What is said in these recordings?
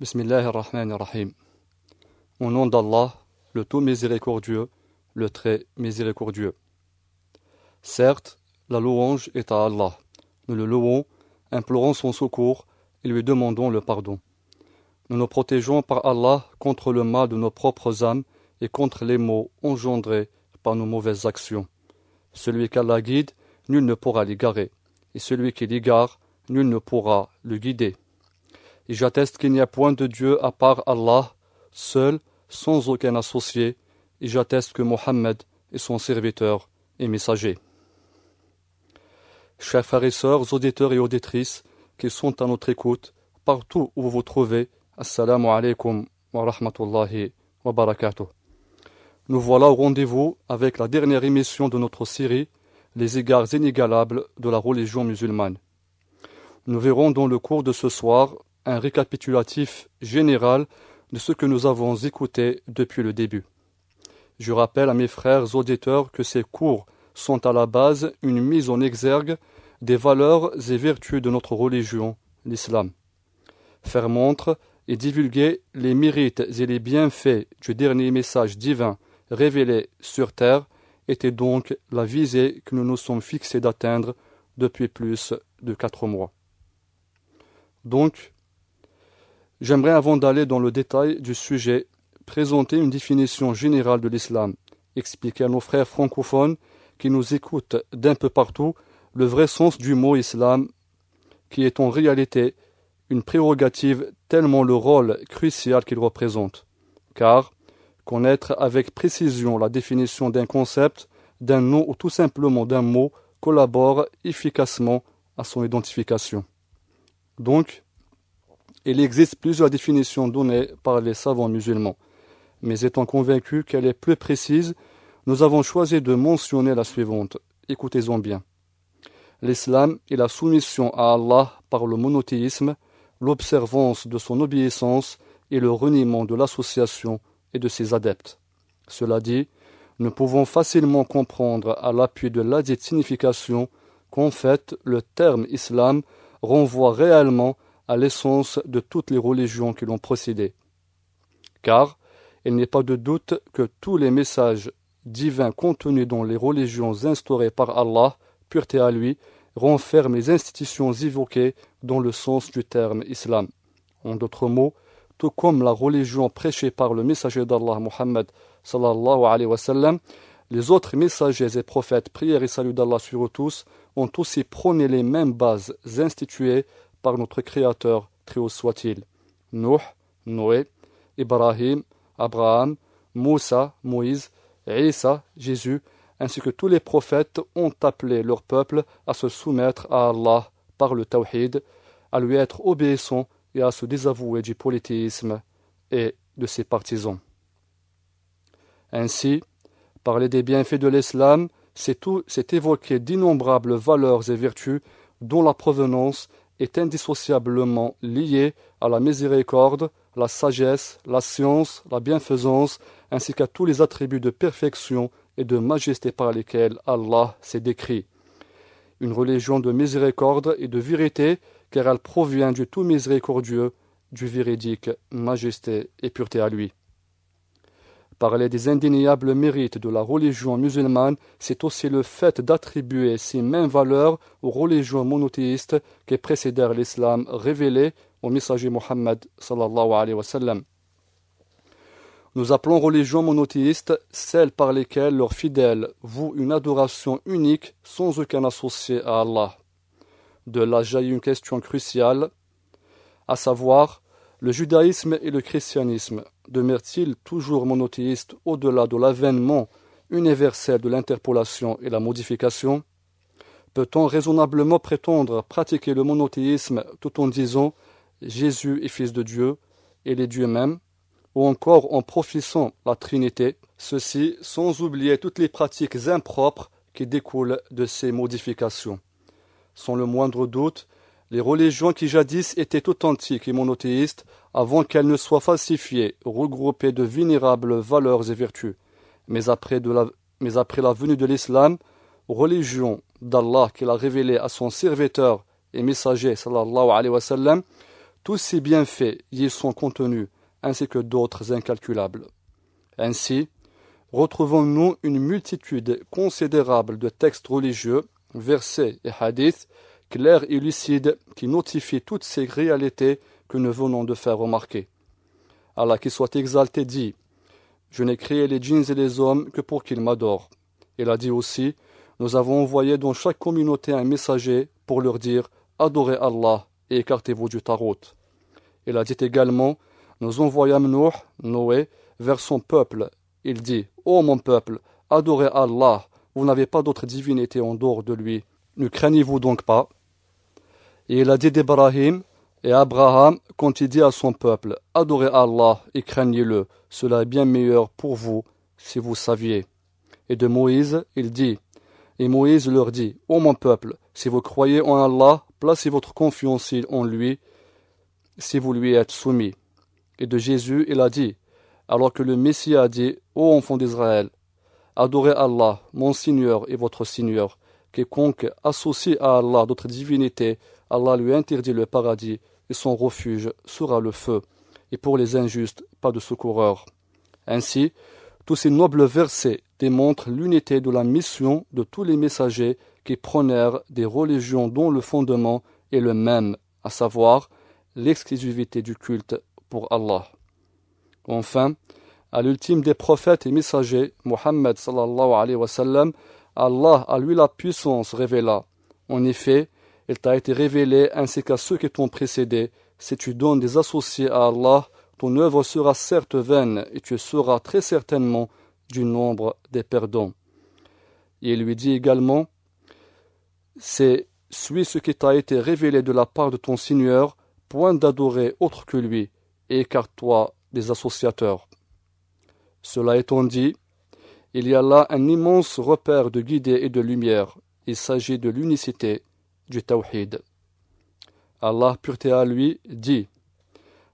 Bismillah ar-Rahman rahim Au nom d'Allah, le tout miséricordieux, le très miséricordieux. Certes, la louange est à Allah. Nous le louons, implorons son secours et lui demandons le pardon. Nous nous protégeons par Allah contre le mal de nos propres âmes et contre les maux engendrés par nos mauvaises actions. Celui qu'Allah guide, nul ne pourra l'égarer, et celui qui l'égare, nul ne pourra le guider et j'atteste qu'il n'y a point de Dieu à part Allah, seul, sans aucun associé, et j'atteste que Mohammed est son serviteur et messager. Chers frères et sœurs, auditeurs et auditrices, qui sont à notre écoute, partout où vous vous trouvez, Assalamu alaikum wa rahmatullahi wa barakatuh. Nous voilà au rendez-vous avec la dernière émission de notre série Les égards inégalables de la religion musulmane. Nous verrons dans le cours de ce soir un récapitulatif général de ce que nous avons écouté depuis le début. Je rappelle à mes frères auditeurs que ces cours sont à la base une mise en exergue des valeurs et vertus de notre religion, l'islam. Faire montre et divulguer les mérites et les bienfaits du dernier message divin révélé sur terre était donc la visée que nous nous sommes fixés d'atteindre depuis plus de quatre mois. Donc, J'aimerais, avant d'aller dans le détail du sujet, présenter une définition générale de l'islam, expliquer à nos frères francophones qui nous écoutent d'un peu partout le vrai sens du mot islam, qui est en réalité une prérogative tellement le rôle crucial qu'il représente. Car connaître avec précision la définition d'un concept, d'un nom ou tout simplement d'un mot collabore efficacement à son identification. Donc, il existe plusieurs définitions données par les savants musulmans, mais étant convaincu qu'elle est plus précise, nous avons choisi de mentionner la suivante. Écoutez-en bien. L'islam est la soumission à Allah par le monothéisme, l'observance de son obéissance et le reniement de l'association et de ses adeptes. Cela dit, nous pouvons facilement comprendre à l'appui de ladite signification qu'en fait le terme islam renvoie réellement à l'essence de toutes les religions qui l'ont procédé. Car il n'est pas de doute que tous les messages divins contenus dans les religions instaurées par Allah, pureté à lui, renferment les institutions évoquées dans le sens du terme islam. En d'autres mots, tout comme la religion prêchée par le messager d'Allah Muhammad les autres messagers et prophètes, prières et salut d'Allah sur eux tous, ont aussi prôné les mêmes bases instituées par notre Créateur, très haut soit-il. Nuh, Noé, Ibrahim, Abraham, Moussa, Moïse, Isa, Jésus, ainsi que tous les prophètes ont appelé leur peuple à se soumettre à Allah par le tawhid, à lui être obéissant et à se désavouer du polythéisme et de ses partisans. Ainsi, parler des bienfaits de l'islam, c'est évoquer d'innombrables valeurs et vertus dont la provenance est indissociablement liée à la miséricorde, la sagesse, la science, la bienfaisance, ainsi qu'à tous les attributs de perfection et de majesté par lesquels Allah s'est décrit. Une religion de miséricorde et de vérité, car elle provient du tout miséricordieux, du véridique, majesté et pureté à lui. Parler des indéniables mérites de la religion musulmane, c'est aussi le fait d'attribuer ces mêmes valeurs aux religions monothéistes qui précédèrent l'islam révélé au messager Mohammed alayhi wa Nous appelons religions monothéistes celles par lesquelles leurs fidèles vouent une adoration unique sans aucun associé à Allah. De là jaillit une question cruciale, à savoir le judaïsme et le christianisme demeurent-ils toujours monothéistes au-delà de l'avènement universel de l'interpolation et la modification Peut-on raisonnablement prétendre pratiquer le monothéisme tout en disant Jésus est fils de Dieu, et les dieux mêmes, ou encore en professant la Trinité, ceci sans oublier toutes les pratiques impropres qui découlent de ces modifications Sans le moindre doute, les religions qui jadis étaient authentiques et monothéistes, avant qu'elles ne soient falsifiées, regroupées de vénérables valeurs et vertus. Mais après, la, venue de l'islam, religion d'Allah qu'il a révélée à son serviteur et messager, sallallahu alayhi wa tous ces bienfaits y sont contenus, ainsi que d'autres incalculables. Ainsi, retrouvons-nous une multitude considérable de textes religieux, versets et hadiths claire et lucide qui notifie toutes ces réalités que nous venons de faire remarquer. Allah qui soit exalté dit Je n'ai créé les djinns et les hommes que pour qu'ils m'adorent. Il a dit aussi Nous avons envoyé dans chaque communauté un messager pour leur dire Adorez Allah et écartez-vous du tarot. Il a dit également Nous envoyâmes Noé, vers son peuple. Il dit Ô mon peuple, adorez Allah, vous n'avez pas d'autre divinité en dehors de lui ne craignez-vous donc pas Et il a dit d'Ibrahim et Abraham quand il dit à son peuple, Adorez Allah et craignez-le, cela est bien meilleur pour vous si vous saviez. Et de Moïse, il dit, et Moïse leur dit, Ô mon peuple, si vous croyez en Allah, placez votre confiance en lui, si vous lui êtes soumis. Et de Jésus, il a dit, alors que le Messie a dit, Ô enfants d'Israël, adorez Allah, mon Seigneur et votre Seigneur, Quiconque associe à Allah d'autres divinités, Allah lui interdit le paradis et son refuge sera le feu. Et pour les injustes, pas de secoureur. Ainsi, tous ces nobles versets démontrent l'unité de la mission de tous les messagers qui prônèrent des religions dont le fondement est le même, à savoir l'exclusivité du culte pour Allah. Enfin, à l'ultime des prophètes et messagers, Mohammed sallallahu alayhi wa sallam, Allah à lui la puissance révéla. En effet, elle t'a été révélée ainsi qu'à ceux qui t'ont précédé. Si tu donnes des associés à Allah, ton œuvre sera certes vaine et tu seras très certainement du nombre des perdants. Et il lui dit également C'est suis ce qui t'a été révélé de la part de ton Seigneur, point d'adorer autre que lui, et écarte-toi des associateurs. Cela étant dit, il y a là un immense repère de guidée et de lumière. Il s'agit de l'unicité du Tawhid. Allah, pureté à lui, dit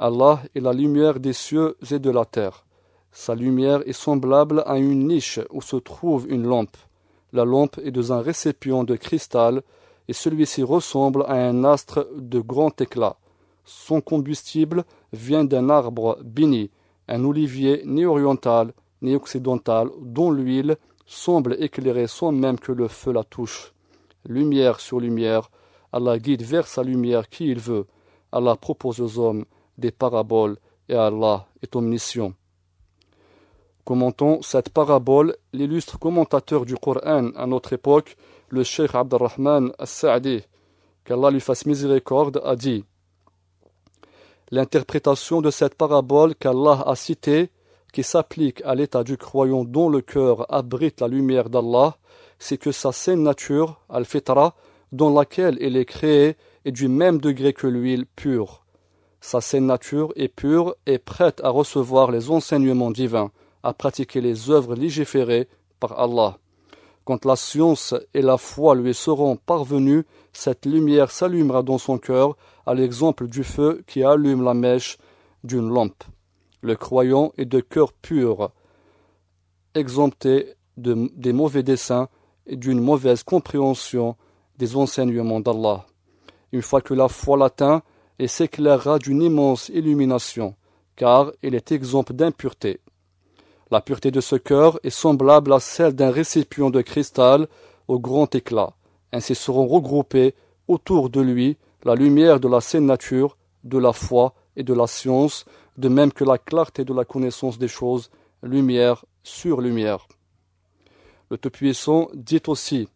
Allah est la lumière des cieux et de la terre. Sa lumière est semblable à une niche où se trouve une lampe. La lampe est dans un récipient de cristal et celui-ci ressemble à un astre de grand éclat. Son combustible vient d'un arbre bini, un olivier néoriental Occidental, occidentale dont l'huile semble éclairer sans même que le feu la touche. Lumière sur lumière, Allah guide vers sa lumière qui il veut. Allah propose aux hommes des paraboles et Allah est omniscient. Commentons cette parabole, l'illustre commentateur du Coran à notre époque, le Cheikh Abdurrahman al-Sa'di, qu'Allah lui fasse miséricorde, a dit L'interprétation de cette parabole qu'Allah a citée qui s'applique à l'état du croyant dont le cœur abrite la lumière d'Allah, c'est que sa saine nature, al-fitra, dans laquelle il est créé, est du même degré que l'huile pure. Sa saine nature est pure et prête à recevoir les enseignements divins, à pratiquer les œuvres légiférées par Allah. Quand la science et la foi lui seront parvenues, cette lumière s'allumera dans son cœur, à l'exemple du feu qui allume la mèche d'une lampe. Le croyant est de cœur pur, exempté des mauvais desseins et d'une mauvaise compréhension des enseignements d'Allah. Une fois que la foi l'atteint, il s'éclairera d'une immense illumination, car il est exempt d'impureté. La pureté de ce cœur est semblable à celle d'un récipient de cristal au grand éclat. Ainsi seront regroupées autour de lui la lumière de la saine nature, de la foi et de la science, de même que la clarté de la connaissance des choses, lumière sur lumière. Le Tout-Puissant dit aussi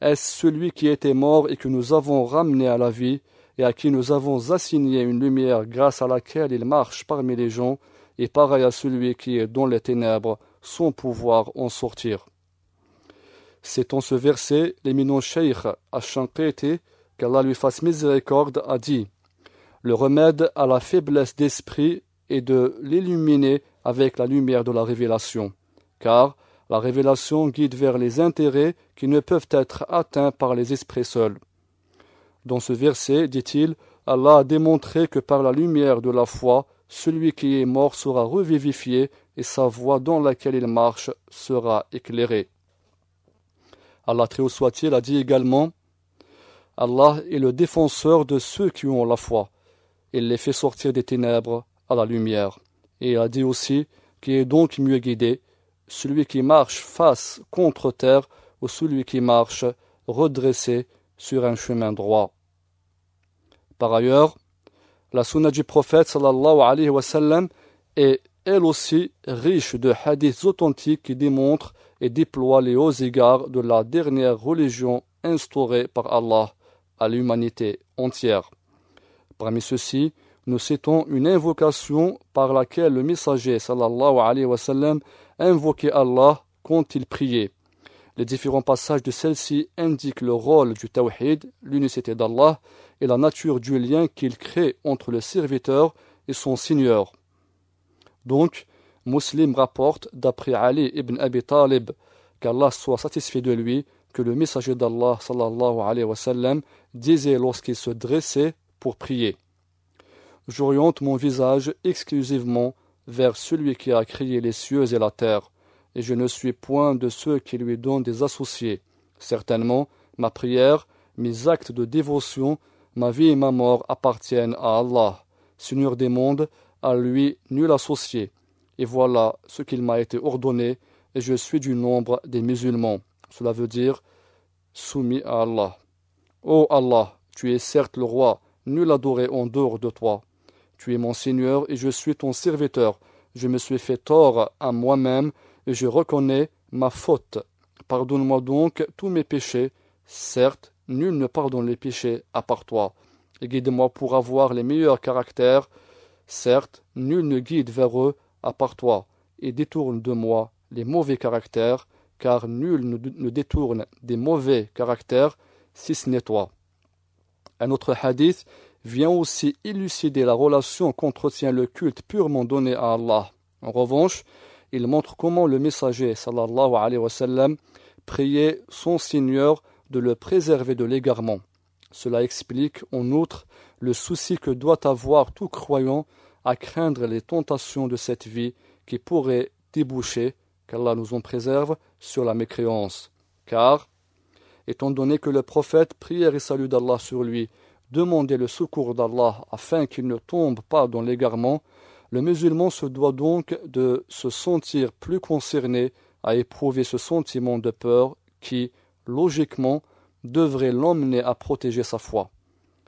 Est-ce celui qui était mort et que nous avons ramené à la vie, et à qui nous avons assigné une lumière grâce à laquelle il marche parmi les gens, et pareil à celui qui est dans les ténèbres, sans pouvoir en sortir C'est en ce verset l'éminent Cheikh Ashanqiti, qu'Allah lui fasse miséricorde, a dit le remède à la faiblesse d'esprit est de l'illuminer avec la lumière de la révélation, car la révélation guide vers les intérêts qui ne peuvent être atteints par les esprits seuls. Dans ce verset, dit-il, Allah a démontré que par la lumière de la foi, celui qui est mort sera revivifié et sa voie dans laquelle il marche sera éclairée. Allah Très soit-il a dit également Allah est le défenseur de ceux qui ont la foi il les fait sortir des ténèbres à la lumière. Et a dit aussi qui est donc mieux guidé, celui qui marche face contre terre ou celui qui marche redressé sur un chemin droit. Par ailleurs, la sunna du prophète est elle aussi riche de hadiths authentiques qui démontrent et déploient les hauts égards de la dernière religion instaurée par Allah à l'humanité entière. Parmi ceux-ci, nous citons une invocation par laquelle le messager sallallahu alayhi wa sallam invoquait Allah quand il priait. Les différents passages de celle-ci indiquent le rôle du tawhid, l'unicité d'Allah, et la nature du lien qu'il crée entre le serviteur et son Seigneur. Donc, Muslim rapporte, d'après Ali ibn Abi Talib, qu'Allah soit satisfait de lui, que le messager d'Allah sallallahu alayhi wa sallam disait lorsqu'il se dressait pour prier. J'oriente mon visage exclusivement vers celui qui a créé les cieux et la terre, et je ne suis point de ceux qui lui donnent des associés. Certainement, ma prière, mes actes de dévotion, ma vie et ma mort appartiennent à Allah, Seigneur des mondes, à lui nul associé. Et voilà ce qu'il m'a été ordonné, et je suis du nombre des musulmans. Cela veut dire soumis à Allah. Ô oh Allah, tu es certes le roi, nul adoré en dehors de toi. Tu es mon Seigneur et je suis ton serviteur. Je me suis fait tort à moi-même et je reconnais ma faute. Pardonne-moi donc tous mes péchés. Certes, nul ne pardonne les péchés à part toi. Et guide-moi pour avoir les meilleurs caractères. Certes, nul ne guide vers eux à part toi. Et détourne de moi les mauvais caractères, car nul ne détourne des mauvais caractères si ce n'est toi. Un autre hadith vient aussi élucider la relation qu'entretient le culte purement donné à Allah. En revanche, il montre comment le messager sallallahu alayhi wa sallam priait son Seigneur de le préserver de l'égarement. Cela explique en outre le souci que doit avoir tout croyant à craindre les tentations de cette vie qui pourraient déboucher, qu'Allah nous en préserve, sur la mécréance. Car étant donné que le prophète, prière et salut d'Allah sur lui, demandait le secours d'Allah afin qu'il ne tombe pas dans l'égarement, le musulman se doit donc de se sentir plus concerné à éprouver ce sentiment de peur qui, logiquement, devrait l'emmener à protéger sa foi.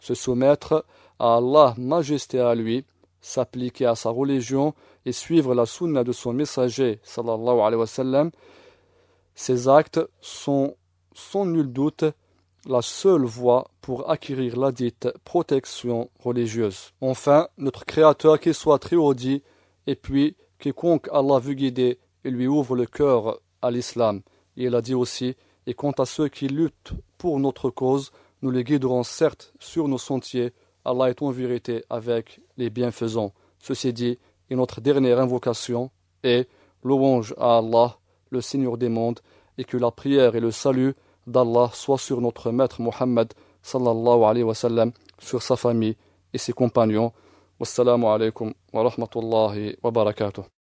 Se soumettre à Allah, majesté à lui, s'appliquer à sa religion et suivre la sunna de son messager, sallallahu alayhi wa sallam, ces actes sont sans nul doute la seule voie pour acquérir la dite protection religieuse. Enfin, notre Créateur qu'il soit très et puis quiconque Allah veut guider et lui ouvre le cœur à l'islam. il a dit aussi, et quant à ceux qui luttent pour notre cause, nous les guiderons certes sur nos sentiers, Allah est en vérité avec les bienfaisants. Ceci dit, et notre dernière invocation est Louange à Allah, le Seigneur des mondes, et que la prière et le salut d'Allah soient sur notre maître Mohammed sallallahu alayhi wa sur sa famille et ses compagnons. Wassalamu alaikum wa rahmatullahi wa barakatuh.